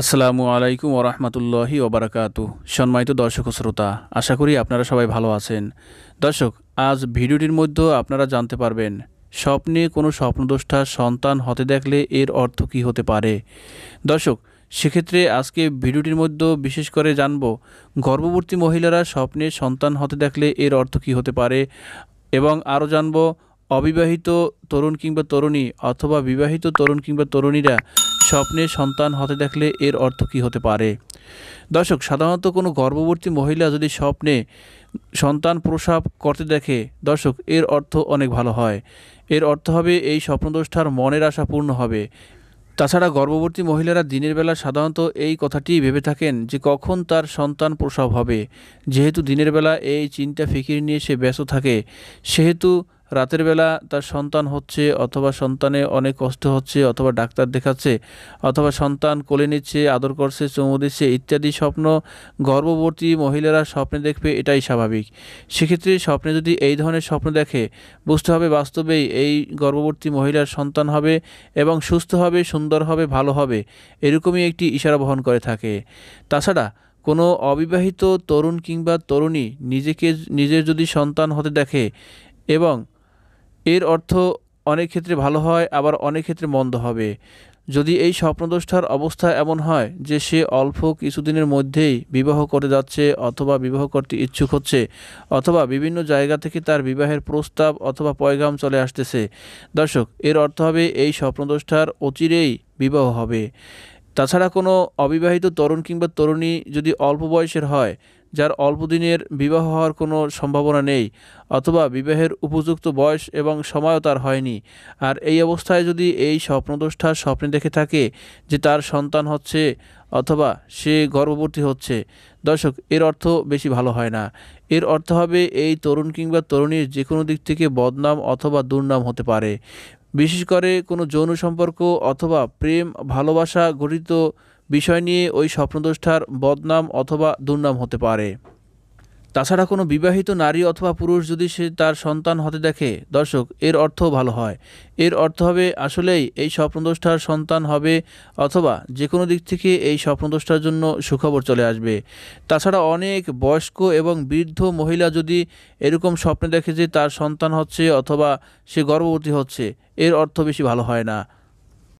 আসসালামু আলাইকুম ওরহমতুল্লাহি ওবরাকাতু সম্মানিত দর্শক শ্রোতা আশা করি আপনারা সবাই ভালো আছেন দর্শক আজ ভিডিওটির মধ্যে আপনারা জানতে পারবেন স্বপ্নে কোনো স্বপ্নদোষ্ঠার সন্তান হতে দেখলে এর অর্থ কী হতে পারে দর্শক সেক্ষেত্রে আজকে ভিডিওটির মধ্যে বিশেষ করে জানব গর্ভবর্তী মহিলারা স্বপ্নে সন্তান হতে দেখলে এর অর্থ কী হতে পারে এবং আরও জানব অবিবাহিত তরুণ কিংবা তরুণী অথবা বিবাহিত তরুণ কিংবা তরুণীরা স্বপ্নে সন্তান হতে দেখলে এর অর্থ কী হতে পারে দর্শক সাধারণত কোনো গর্ভবতী মহিলা যদি স্বপ্নে সন্তান প্রসাব করতে দেখে দর্শক এর অর্থ অনেক ভালো হয় এর অর্থ হবে এই স্বপ্নদোষ্ঠার মনের আশা পূর্ণ হবে তাছাড়া গর্ভবতী মহিলারা দিনের বেলা সাধারণত এই কথাটি ভেবে থাকেন যে কখন তার সন্তান প্রসব হবে যেহেতু দিনের বেলা এই চিন্তা ফিকির নিয়ে সে ব্যস্ত থাকে সেহেতু রাতের বেলা তার সন্তান হচ্ছে অথবা সন্তানে অনেক কষ্ট হচ্ছে অথবা ডাক্তার দেখাচ্ছে অথবা সন্তান কোলে নিচ্ছে আদর করছে চুমু দিচ্ছে ইত্যাদি স্বপ্ন গর্ভবতী মহিলারা স্বপ্নে দেখবে এটাই স্বাভাবিক সেক্ষেত্রে স্বপ্নে যদি এই ধরনের স্বপ্ন দেখে বুঝতে হবে বাস্তবেই এই গর্ভবতী মহিলার সন্তান হবে এবং সুস্থ হবে সুন্দর হবে ভালো হবে এরকমই একটি ইশারা বহন করে থাকে তাছাড়া কোনো অবিবাহিত তরুণ কিংবা তরুণী নিজেকে নিজের যদি সন্তান হতে দেখে এবং এর অর্থ অনেক ক্ষেত্রে ভালো হয় আবার অনেক ক্ষেত্রে মন্দ হবে যদি এই স্বপ্নদ্রষ্টার অবস্থা এমন হয় যে সে অল্প কিছুদিনের মধ্যেই বিবাহ করে যাচ্ছে অথবা বিবাহ করতে ইচ্ছুক হচ্ছে অথবা বিভিন্ন জায়গা থেকে তার বিবাহের প্রস্তাব অথবা পয়গাম চলে আসতেছে দর্শক এর অর্থ হবে এই স্বপ্নদ্রষ্টার অচিরেই বিবাহ হবে তাছাড়া কোনো অবিবাহিত তরুণ কিংবা তরুণী যদি অল্প বয়সের হয় যার অল্প দিনের বিবাহ হওয়ার কোনো সম্ভাবনা নেই অথবা বিবাহের উপযুক্ত বয়স এবং সময়ও তার হয়নি আর এই অবস্থায় যদি এই স্বপ্নদ্রষ্টা স্বপ্নে দেখে থাকে যে তার সন্তান হচ্ছে অথবা সে গর্ভবতী হচ্ছে দর্শক এর অর্থ বেশি ভালো হয় না এর অর্থ হবে এই তরুণ কিংবা তরুণীর যে কোনো দিক থেকে বদনাম অথবা দুর্নাম হতে পারে বিশেষ করে কোনো যৌন সম্পর্ক অথবা প্রেম ভালোবাসা গঠিত বিষয় নিয়ে ওই স্বপ্নদ্রষ্টার বদনাম অথবা দুর্নাম হতে পারে তাছাড়া কোনো বিবাহিত নারী অথবা পুরুষ যদি সে তার সন্তান হতে দেখে দর্শক এর অর্থ ভালো হয় এর অর্থ হবে আসলেই এই স্বপ্নদ্রষ্টার সন্তান হবে অথবা যে কোনো দিক থেকে এই স্বপ্নদ্রষ্টার জন্য সুখবর চলে আসবে তাছাড়া অনেক বয়স্ক এবং বৃদ্ধ মহিলা যদি এরকম স্বপ্নে দেখে যে তার সন্তান হচ্ছে অথবা সে গর্ভবতী হচ্ছে এর অর্থ বেশি ভালো হয় না